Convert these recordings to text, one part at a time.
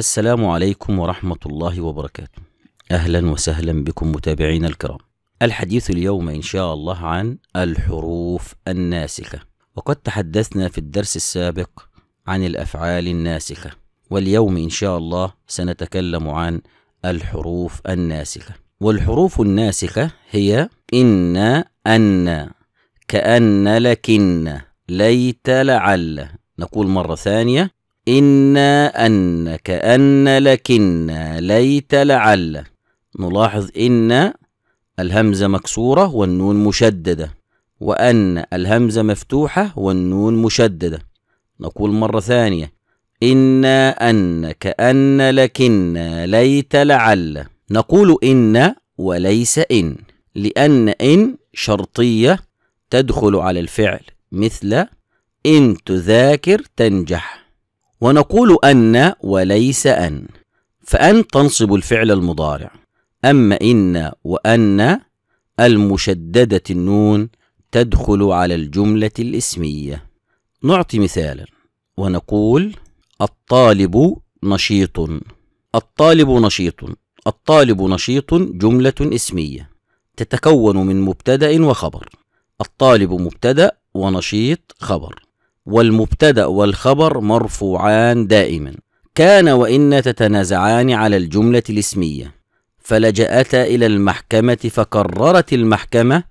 السلام عليكم ورحمة الله وبركاته. أهلا وسهلا بكم متابعينا الكرام. الحديث اليوم إن شاء الله عن الحروف الناسخة. وقد تحدثنا في الدرس السابق عن الأفعال الناسخة. واليوم إن شاء الله سنتكلم عن الحروف الناسخة. والحروف الناسخة هي إن أن كأن لكن ليت لعل نقول مرة ثانية إنا أن لكنا ليت لعل نلاحظ إن الهمزة مكسورة والنون مشددة وأن الهمزة مفتوحة والنون مشددة نقول مرة ثانية إنا أن لكنا ليت لعل نقول إن وليس إن لأن إن شرطية تدخل على الفعل مثل إن تذاكر تنجح ونقول أن وليس أن فأن تنصب الفعل المضارع أما إن وأن المشددة النون تدخل على الجملة الإسمية نعطي مثالا ونقول الطالب نشيط الطالب نشيط الطالب نشيط جملة اسمية تتكون من مبتدأ وخبر الطالب مبتدأ ونشيط خبر والمبتدأ والخبر مرفوعان دائما كان وإن تتنازعان على الجملة الاسمية فلجأتا إلى المحكمة فقررت المحكمة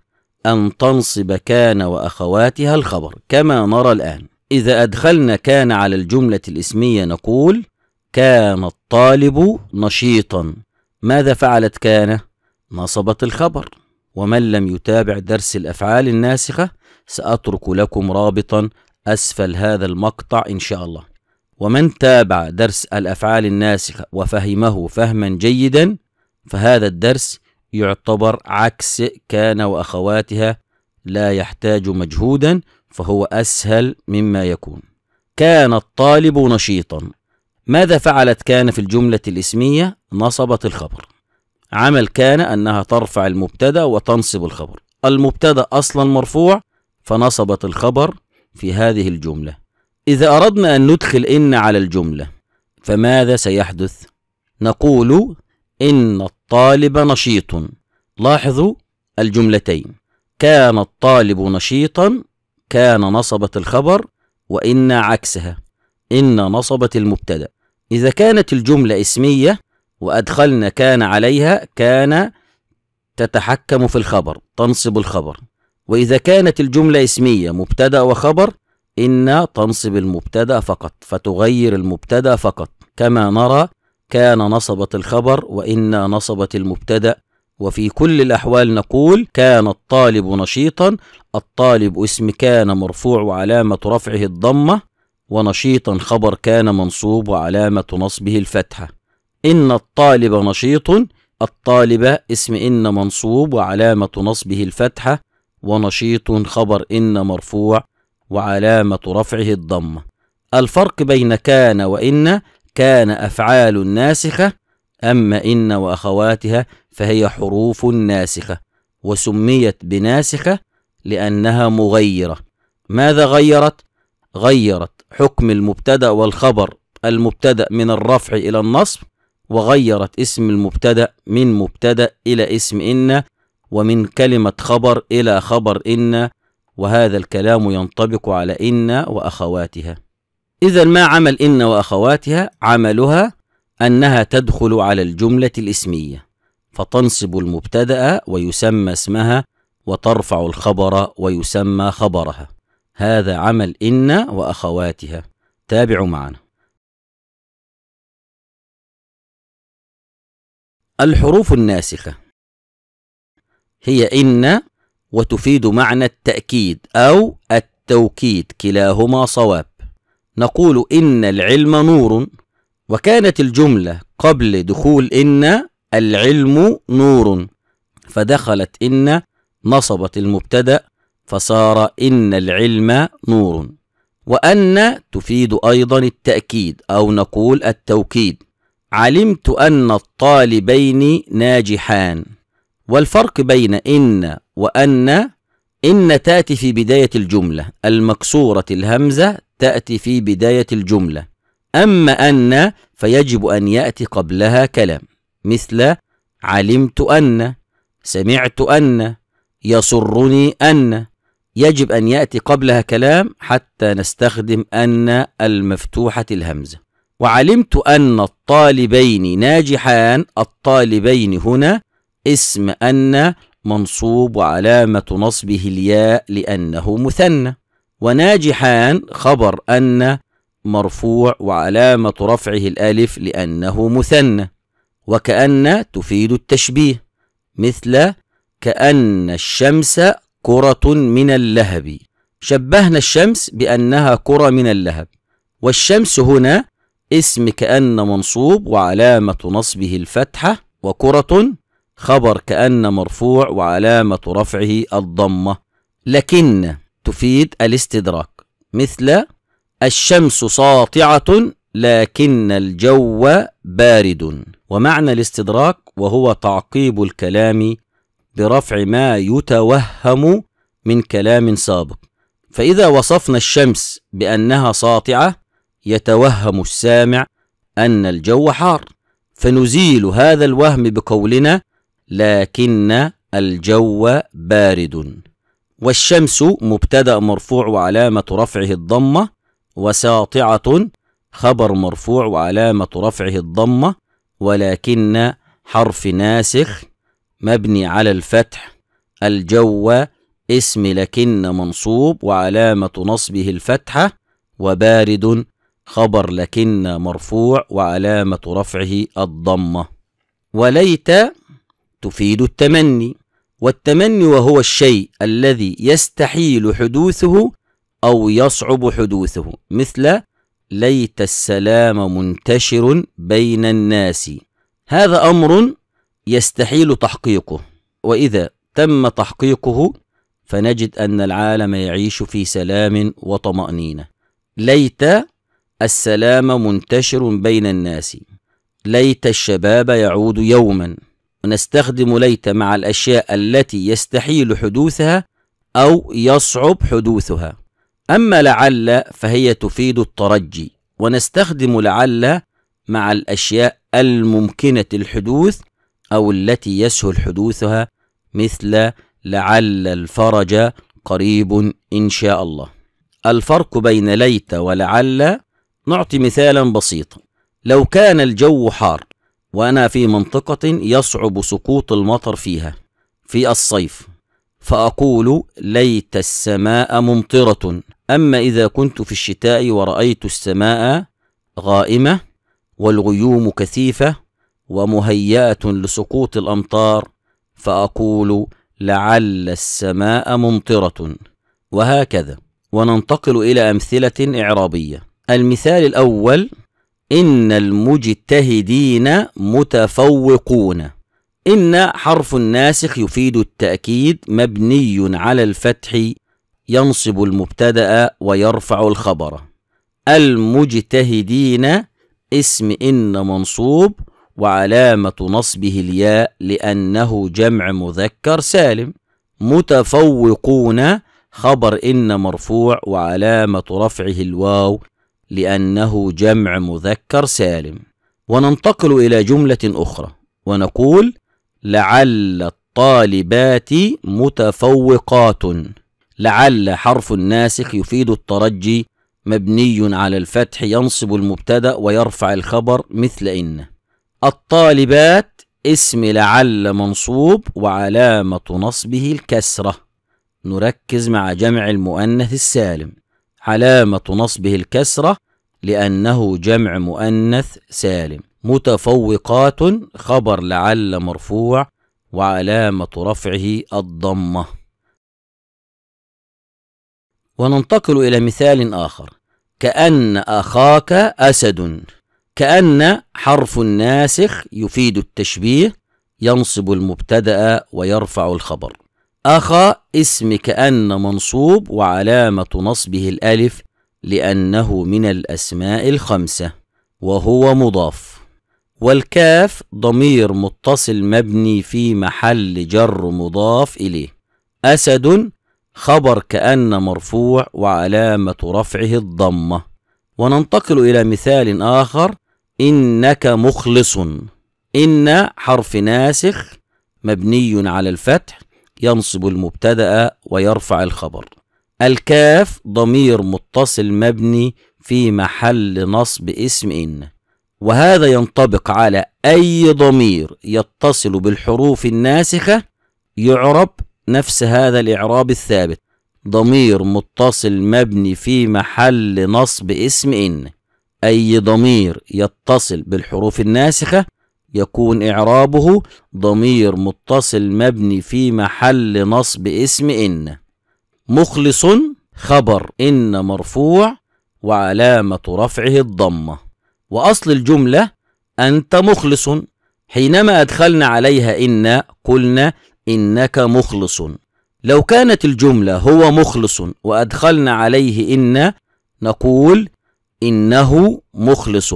أن تنصب كان وأخواتها الخبر كما نرى الآن إذا أدخلنا كان على الجملة الاسمية نقول كان الطالب نشيطا ماذا فعلت كان؟ نصبت الخبر ومن لم يتابع درس الأفعال الناسخة سأترك لكم رابطا أسفل هذا المقطع إن شاء الله ومن تابع درس الأفعال الناسخة وفهمه فهما جيدا فهذا الدرس يعتبر عكس كان وأخواتها لا يحتاج مجهودا فهو أسهل مما يكون كان الطالب نشيطا ماذا فعلت كان في الجملة الإسمية نصبت الخبر عمل كان أنها ترفع المبتدأ وتنصب الخبر المبتدأ أصلا مرفوع فنصبت الخبر في هذه الجملة إذا أردنا أن ندخل إن على الجملة فماذا سيحدث؟ نقول إن الطالب نشيط لاحظوا الجملتين كان الطالب نشيطا كان نصبت الخبر وإن عكسها إن نصبت المبتدأ إذا كانت الجملة اسمية وأدخلنا كان عليها كان تتحكم في الخبر تنصب الخبر وإذا كانت الجملة اسمية مبتدأ وخبر إن تنصب المبتدأ فقط فتغير المبتدأ فقط كما نرى كان نصبت الخبر وإن نصبت المبتدأ وفي كل الأحوال نقول كان الطالب نشيطا الطالب اسم كان مرفوع وعلامة رفعه الضمة ونشيطا خبر كان منصوب وعلامة نصبه الفتحة إن الطالب نشيط الطالب اسم إن منصوب وعلامة نصبه الفتحة ونشيط خبر إن مرفوع وعلامة رفعه الضمة الفرق بين كان وإن كان أفعال ناسخة أما إن وأخواتها فهي حروف ناسخة وسميت بناسخة لأنها مغيرة ماذا غيرت؟ غيرت حكم المبتدأ والخبر المبتدأ من الرفع إلى النصب وغيرت اسم المبتدأ من مبتدأ إلى اسم إن ومن كلمة خبر إلى خبر إن وهذا الكلام ينطبق على إن وأخواتها إذا ما عمل إن وأخواتها عملها أنها تدخل على الجملة الإسمية فتنصب المبتدأ ويسمى اسمها وترفع الخبر ويسمى خبرها هذا عمل إن وأخواتها تابعوا معنا الحروف الناسخة هي إن وتفيد معنى التأكيد أو التوكيد كلاهما صواب نقول إن العلم نور وكانت الجملة قبل دخول إن العلم نور فدخلت إن نصبت المبتدأ فصار إن العلم نور وأن تفيد أيضا التأكيد أو نقول التوكيد علمت أن الطالبين ناجحان والفرق بين إن وأن إن تأتي في بداية الجملة المكسورة الهمزة تأتي في بداية الجملة أما أن فيجب أن يأتي قبلها كلام مثل علمت أن سمعت أن يسرني أن يجب أن يأتي قبلها كلام حتى نستخدم أن المفتوحة الهمزة وعلمت أن الطالبين ناجحان الطالبين هنا اسم أن منصوب وعلامة نصبه الياء لأنه مثنى وناجحان خبر أن مرفوع وعلامة رفعه الألف لأنه مثنى وكأن تفيد التشبيه مثل كأن الشمس كرة من اللهب شبهنا الشمس بأنها كرة من اللهب والشمس هنا اسم كأن منصوب وعلامة نصبه الفتحة وكرة خبر كأن مرفوع وعلامة رفعه الضمة لكن تفيد الاستدراك مثل الشمس ساطعة لكن الجو بارد ومعنى الاستدراك وهو تعقيب الكلام برفع ما يتوهم من كلام سابق فإذا وصفنا الشمس بأنها ساطعة يتوهم السامع أن الجو حار فنزيل هذا الوهم بقولنا لكن الجو بارد والشمس مبتدا مرفوع وعلامه رفعه الضمه وساطعه خبر مرفوع وعلامه رفعه الضمه ولكن حرف ناسخ مبني على الفتح الجو اسم لكن منصوب وعلامه نصبه الفتحه وبارد خبر لكن مرفوع وعلامه رفعه الضمه وليت تفيد التمني والتمني وهو الشيء الذي يستحيل حدوثه أو يصعب حدوثه مثل ليت السلام منتشر بين الناس هذا أمر يستحيل تحقيقه وإذا تم تحقيقه فنجد أن العالم يعيش في سلام وطمأنينة ليت السلام منتشر بين الناس ليت الشباب يعود يوماً نستخدم ليت مع الأشياء التي يستحيل حدوثها أو يصعب حدوثها أما لعل فهي تفيد الترجي ونستخدم لعل مع الأشياء الممكنة الحدوث أو التي يسهل حدوثها مثل لعل الفرج قريب إن شاء الله الفرق بين ليت ولعل نعطي مثالا بسيطا لو كان الجو حار وأنا في منطقة يصعب سقوط المطر فيها في الصيف فأقول ليت السماء ممطرة أما إذا كنت في الشتاء ورأيت السماء غائمة والغيوم كثيفة ومهيأة لسقوط الأمطار فأقول لعل السماء ممطرة وهكذا وننتقل إلى أمثلة إعرابية المثال الأول إن المجتهدين متفوقون إن حرف الناسخ يفيد التأكيد مبني على الفتح ينصب المبتدأ ويرفع الخبر المجتهدين اسم إن منصوب وعلامة نصبه الياء لأنه جمع مذكر سالم متفوقون خبر إن مرفوع وعلامة رفعه الواو لأنه جمع مذكر سالم وننتقل إلى جملة أخرى ونقول لعل الطالبات متفوقات لعل حرف الناسخ يفيد الترجي مبني على الفتح ينصب المبتدأ ويرفع الخبر مثل إن الطالبات اسم لعل منصوب وعلامة نصبه الكسرة نركز مع جمع المؤنث السالم علامة نصبه الكسرة لأنه جمع مؤنث سالم متفوقات خبر لعل مرفوع وعلامة رفعه الضمة وننتقل إلى مثال آخر كأن أخاك أسد كأن حرف ناسخ يفيد التشبيه ينصب المبتدأ ويرفع الخبر أخا اسم كأن منصوب وعلامة نصبه الألف لأنه من الأسماء الخمسة وهو مضاف والكاف ضمير متصل مبني في محل جر مضاف إليه أسد خبر كأن مرفوع وعلامة رفعه الضمة وننتقل إلى مثال آخر إنك مخلص إن حرف ناسخ مبني على الفتح ينصب المبتدأ ويرفع الخبر الكاف ضمير متصل مبني في محل نصب اسم إن وهذا ينطبق على أي ضمير يتصل بالحروف الناسخة يعرب نفس هذا الإعراب الثابت ضمير متصل مبني في محل نصب اسم إن أي ضمير يتصل بالحروف الناسخة يكون إعرابه ضمير متصل مبني في محل نصب اسم إن مخلص خبر إن مرفوع وعلامة رفعه الضمة وأصل الجملة أنت مخلص حينما أدخلنا عليها إن قلنا إنك مخلص لو كانت الجملة هو مخلص وأدخلنا عليه إن نقول إنه مخلص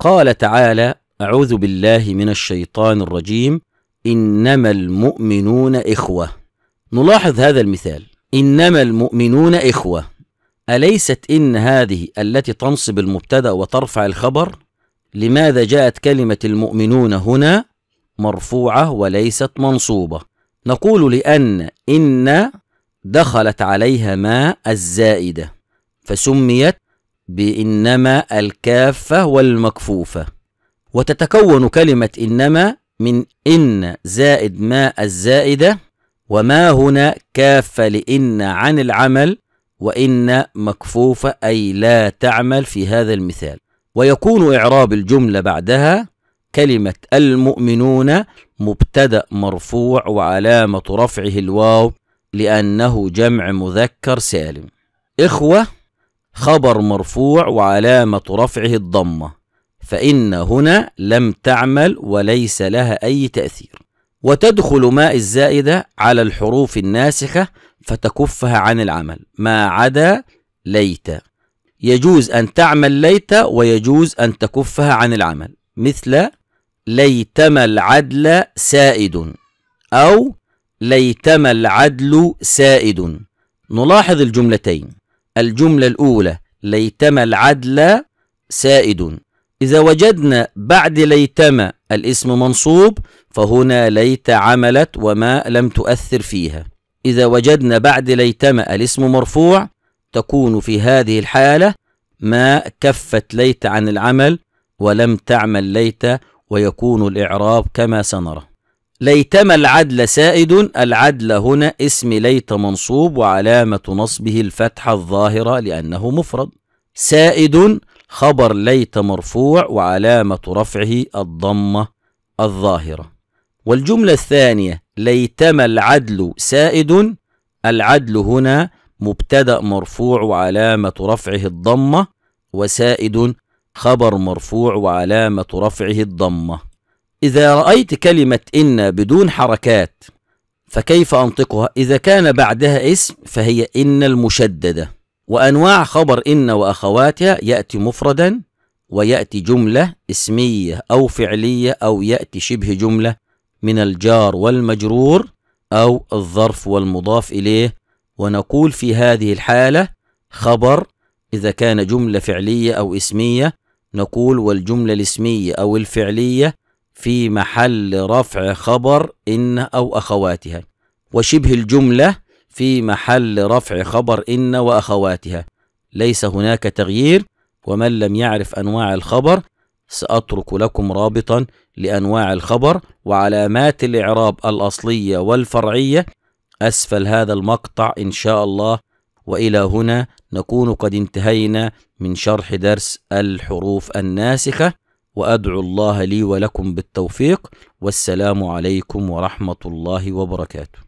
قال تعالى أعوذ بالله من الشيطان الرجيم إنما المؤمنون إخوة نلاحظ هذا المثال إنما المؤمنون إخوة أليست إن هذه التي تنصب المبتدأ وترفع الخبر لماذا جاءت كلمة المؤمنون هنا مرفوعة وليست منصوبة نقول لأن إن دخلت عليها ما الزائدة فسميت بإنما الكافة والمكفوفة وتتكون كلمة إنما من إن زائد ما الزائدة وما هنا كافة لإن عن العمل وإن مكفوفة أي لا تعمل في هذا المثال ويكون إعراب الجملة بعدها كلمة المؤمنون مبتدأ مرفوع وعلامة رفعه الواو لأنه جمع مذكر سالم إخوة خبر مرفوع وعلامة رفعه الضمة فإن هنا لم تعمل وليس لها أي تأثير وتدخل ماء الزائدة على الحروف الناسخة فتكفها عن العمل ما عدا ليت يجوز أن تعمل ليت ويجوز أن تكفها عن العمل مثل ليتما العدل سائد أو ليتما العدل سائد نلاحظ الجملتين الجملة الأولى ليتما العدل سائد إذا وجدنا بعد ليتما الاسم منصوب فهنا ليت عملت وما لم تؤثر فيها إذا وجدنا بعد ليتما الاسم مرفوع تكون في هذه الحالة ما كفت ليت عن العمل ولم تعمل ليت ويكون الإعراب كما سنرى ليتما العدل سائد العدل هنا اسم ليت منصوب وعلامة نصبه الفتحة الظاهرة لأنه مفرد سائد خبر ليت مرفوع وعلامة رفعه الضمة الظاهرة والجملة الثانية ليتما العدل سائد العدل هنا مبتدأ مرفوع وعلامة رفعه الضمة وسائد خبر مرفوع وعلامة رفعه الضمة إذا رأيت كلمة إن بدون حركات فكيف أنطقها؟ إذا كان بعدها اسم فهي إن المشددة وأنواع خبر إن وأخواتها يأتي مفردا ويأتي جملة اسمية أو فعلية أو يأتي شبه جملة من الجار والمجرور أو الظرف والمضاف إليه ونقول في هذه الحالة خبر إذا كان جملة فعلية أو اسمية نقول والجملة الاسمية أو الفعلية في محل رفع خبر إن أو أخواتها وشبه الجملة في محل رفع خبر إن وأخواتها ليس هناك تغيير ومن لم يعرف أنواع الخبر سأترك لكم رابطا لأنواع الخبر وعلامات الإعراب الأصلية والفرعية أسفل هذا المقطع إن شاء الله وإلى هنا نكون قد انتهينا من شرح درس الحروف الناسخة وأدعو الله لي ولكم بالتوفيق والسلام عليكم ورحمة الله وبركاته